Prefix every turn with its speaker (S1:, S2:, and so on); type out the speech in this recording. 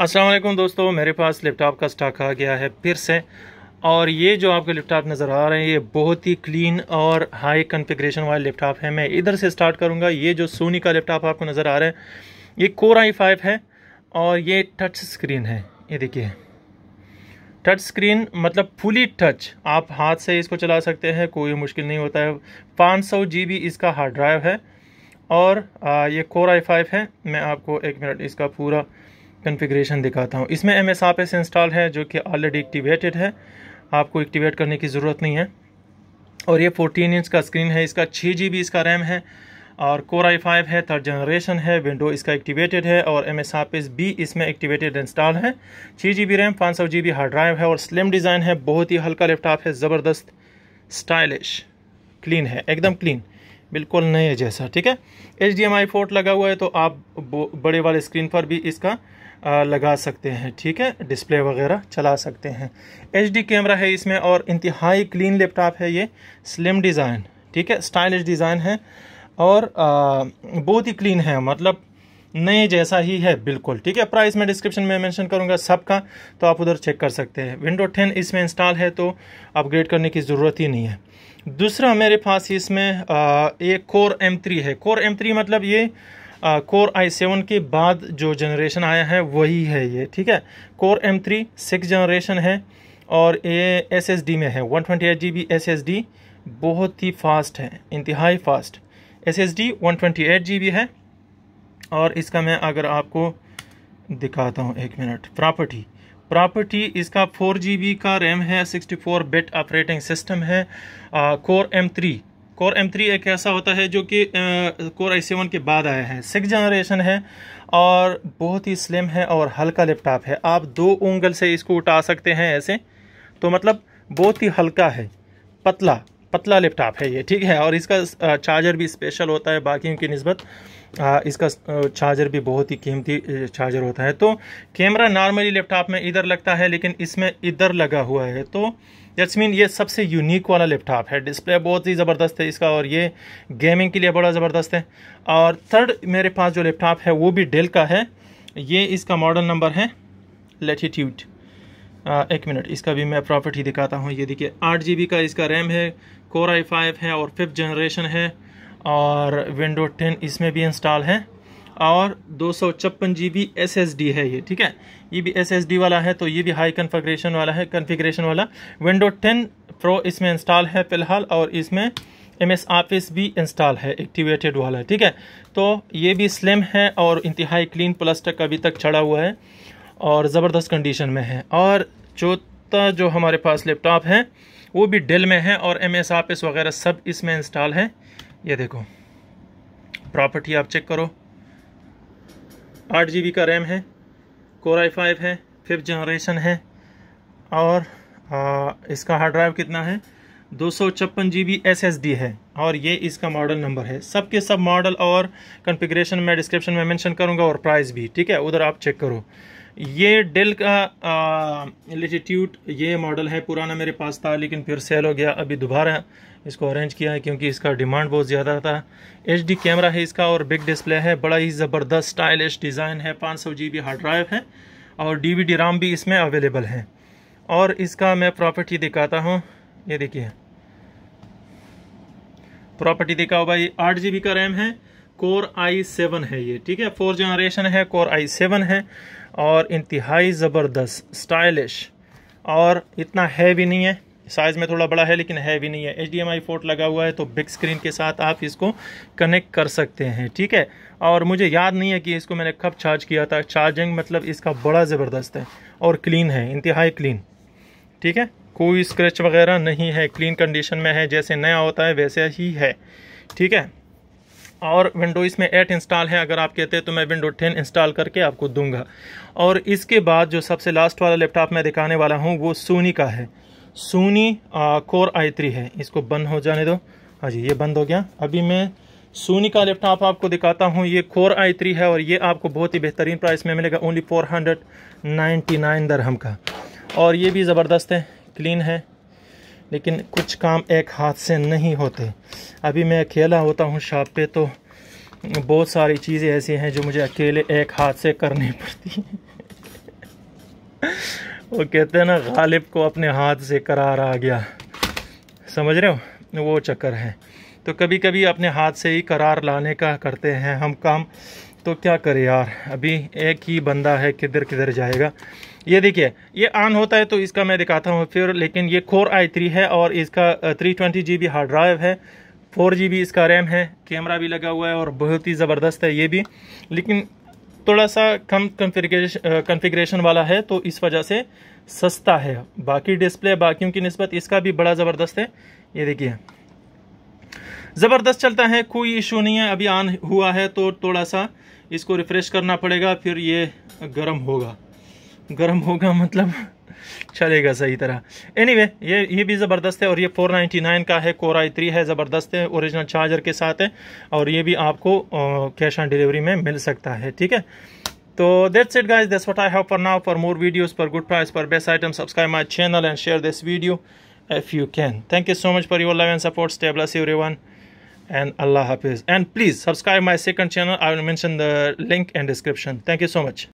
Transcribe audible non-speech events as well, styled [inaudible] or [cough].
S1: असलम दोस्तों मेरे पास लैपटॉप का स्टॉक आ गया है फिर से और ये जो आपके लैपटॉप नज़र आ रहे हैं ये बहुत ही क्लीन और हाई कन्फिग्रेशन वाले लैपटॉप है मैं इधर से स्टार्ट करूँगा ये जो सोनी का लैपटॉप आपको नज़र आ रहा है ये कोर आई फाइव है और ये टच स्क्रीन है ये देखिए टच स्क्रीन मतलब फुली टच आप हाथ से इसको चला सकते हैं कोई मुश्किल नहीं होता है पाँच सौ जी बी इसका हार्ड ड्राइव है और ये कोर आई फाइव है मैं आपको एक मिनट इसका पूरा कन्फिग्रेशन दिखाता हूँ इसमें M S office install है जो कि ऑलरेडी एक्टिवेटेड है आपको एक्टिवेट करने की ज़रूरत नहीं है और ये 14 इंच का स्क्रीन है इसका छः जी बी इसका रैम है और कोर आई फाइव है थर्ड जनरेशन है विंडो इसका एक्टिवेटेड है और एम एस आपिस बी इसमें एक्टिवेटेड इंस्टॉल है छः जी बी रैम पाँच सौ जी बी हार्ड ड्राइव है और स्लिम डिज़ाइन है बहुत ही हल्का लैपटॉप है ज़बरदस्त स्टाइलिश क्लीन है एकदम क्लीन बिल्कुल नए जैसा ठीक है H D M I port लगा हुआ है तो आप बड़े वाले स्क्रीन पर भी इसका लगा सकते हैं ठीक है डिस्प्ले वगैरह चला सकते हैं एच डी कैमरा है इसमें और इंतहाई क्लीन लैपटॉप है ये स्लिम डिज़ाइन ठीक है स्टाइलिश डिज़ाइन है और बहुत ही क्लीन है मतलब नए जैसा ही है बिल्कुल ठीक है प्राइस मैं डिस्क्रिप्शन में मेंशन करूंगा सबका तो आप उधर चेक कर सकते हैं विंडो टेन इसमें इंस्टॉल है तो अपग्रेड करने की ज़रूरत ही नहीं है दूसरा मेरे पास इसमें एक कोर एम थ्री है कोर एम थ्री मतलब ये कोर आई सेवन के बाद जो जनरेशन आया है वही है ये ठीक है core M three six generation है और ये एस एस डी में है one twenty eight G B S S D बहुत ही फास्ट है इंतहाई fast S S D one twenty eight G B है और इसका मैं अगर आपको दिखाता हूँ एक मिनट प्रॉपर्टी प्रॉपर्टी इसका फोर जी का रैम है sixty four bit operating system है core M three core M three एक ऐसा होता है जो कि कोर आई सेवन के बाद आया है सिक्स जनरेशन है और बहुत ही स्लिम है और हल्का लैपटॉप है आप दो उंगल से इसको उठा सकते हैं ऐसे तो मतलब बहुत ही हल्का है पतला पतला लैपटॉप है ये ठीक है और इसका चार्जर भी स्पेशल होता है बाकियों की नस्बत इसका चार्जर भी बहुत ही कीमती चार्जर होता है तो कैमरा नॉर्मली लैपटॉप में इधर लगता है लेकिन इसमें इधर लगा हुआ है तो जैसमीन ये सबसे यूनिक वाला लैपटॉप है डिस्प्ले बहुत ही ज़बरदस्त है इसका और ये गेमिंग के लिए बड़ा ज़बरदस्त है और थर्ड मेरे पास जो लैपटॉप है वो भी डेल का है ये इसका मॉडल नंबर है लेटीट्यूड आ, एक मिनट इसका भी मैं प्रॉफिट ही दिखाता हूँ ये देखिए आठ जी का इसका रैम है कोर आई फाइव है और फिफ्थ जनरेशन है और विंडो टेन इसमें भी इंस्टॉल है और दो सौ छप्पन G B S S D है ये ठीक है ये भी एस एस डी वाला है तो ये भी हाई कन्फिग्रेशन वाला है कन्फिग्रेशन वाला विंडो टेन प्रो इसमें इंस्टॉल है फ़िलहाल और इसमें एम एस ऑफिस भी इंस्टॉल है एक्टिवेटेड वाला ठीक है तो ये भी स्लिम है और इंतहाई क्लीन प्लास्टिक अभी तक चढ़ा हुआ है और ज़बरदस्त कंडीशन में है और चौथा जो हमारे पास लैपटॉप है वो भी डेल में है और एम एस आपस वगैरह सब इसमें इंस्टॉल है ये देखो प्रॉपर्टी आप चेक करो आठ जी का रैम है कोर आई फाइव है फिफ्थ जनरेशन है और आ, इसका हार्ड ड्राइव कितना है दो सौ छप्पन G B S S D है और ये इसका मॉडल नंबर है सब के सब मॉडल और कॉन्फ़िगरेशन मैं डिस्क्रिप्शन में मेंशन करूँगा और प्राइस भी ठीक है उधर आप चेक करो ये डेल का इंस्टीट्यूट ये मॉडल है पुराना मेरे पास था लेकिन फिर सेल हो गया अभी दोबारा इसको अरेंज किया है क्योंकि इसका डिमांड बहुत ज़्यादा था एच कैमरा है इसका और बिग डिस्प्ले है बड़ा ही ज़बरदस्त स्टाइलिश डिज़ाइन है पाँच सौ हार्ड ड्राइव है और डी राम भी इसमें अवेलेबल है और इसका मैं प्रॉपर्टी दिखाता हूँ ये देखिए प्रॉपर्टी दिखाओ भाई आठ जी का रैम है कोर आई सेवन है ये ठीक है फोर जनरेशन है कोर आई सेवन है और इंतहाई ज़बरदस्त स्टाइलिश और इतना है भी नहीं है साइज़ में थोड़ा बड़ा है लेकिन है भी नहीं है H D M I port लगा हुआ है तो बिग स्क्रीन के साथ आप इसको कनेक्ट कर सकते हैं ठीक है और मुझे याद नहीं है कि इसको मैंने कब चार्ज किया था चार्जिंग मतलब इसका बड़ा ज़बरदस्त है और क्लीन है इंतहाई क्लीन ठीक है कोई स्क्रैच वगैरह नहीं है क्लीन कंडीशन में है जैसे नया होता है वैसे ही है ठीक है और विंडो इसमें एट इंस्टॉल है अगर आप कहते हैं तो मैं विंडो टेन इंस्टॉल करके आपको दूंगा और इसके बाद जो सबसे लास्ट वाला लैपटॉप मैं दिखाने वाला हूँ वो सोनी का है सोनी कोर आई थ्री है इसको बंद हो जाने दो हाँ जी ये बंद हो गया अभी मैं सोनी का लैपटॉप आपको दिखाता हूँ ये कोर आई थ्री है और ये आपको बहुत ही बेहतरीन प्राइस में मिलेगा only four hundred ninety nine दरहम का और ये भी ज़बरदस्त है क्लीन है लेकिन कुछ काम एक हाथ से नहीं होते अभी मैं अकेला होता हूँ शॉप पे तो बहुत सारी चीज़ें ऐसी हैं जो मुझे अकेले एक हाथ से करनी पड़ती हैं [laughs] वो कहते हैं ना गालिब को अपने हाथ से करार आ गया समझ रहे हो वो चक्कर है तो कभी कभी अपने हाथ से ही करार लाने का करते हैं हम काम तो क्या करें यार अभी एक ही बंदा है किधर किधर जाएगा ये देखिए ये ऑन होता है तो इसका मैं दिखाता हूँ फिर लेकिन ये कोर आई थ्री है और इसका three twenty G B hard drive है फोर जी बी इसका रैम है कैमरा भी लगा हुआ है और बहुत ही ज़बरदस्त है ये भी लेकिन थोड़ा सा कम कन्फिग्रेशन कन्फिग्रेशन वाला है तो इस वजह से सस्ता है बाकी डिस्प्ले बाकियों की नस्बत इसका भी बड़ा ज़बरदस्त है ये देखिए ज़बरदस्त चलता है कोई इशू नहीं है अभी ऑन हुआ है तो थोड़ा सा इसको रिफ़्रेश करना पड़ेगा फिर ये गर्म होगा गर्म होगा मतलब चलेगा सही तरह एनीवे anyway, ये ये भी ज़बरदस्त है और ये 499 का है कोर आई थ्री है ज़बरदस्त है ओरिजिनल चार्जर के साथ है और ये भी आपको कैश ऑन डिलीवरी में मिल सकता है ठीक है तो that's it guys that's what I have for now for more videos for good price for best item subscribe my channel and share this video if you can thank you so much for your love and support stable everyone and अल्लाह हाफिज़ and please subscribe my second channel I will mention the link and description thank you so much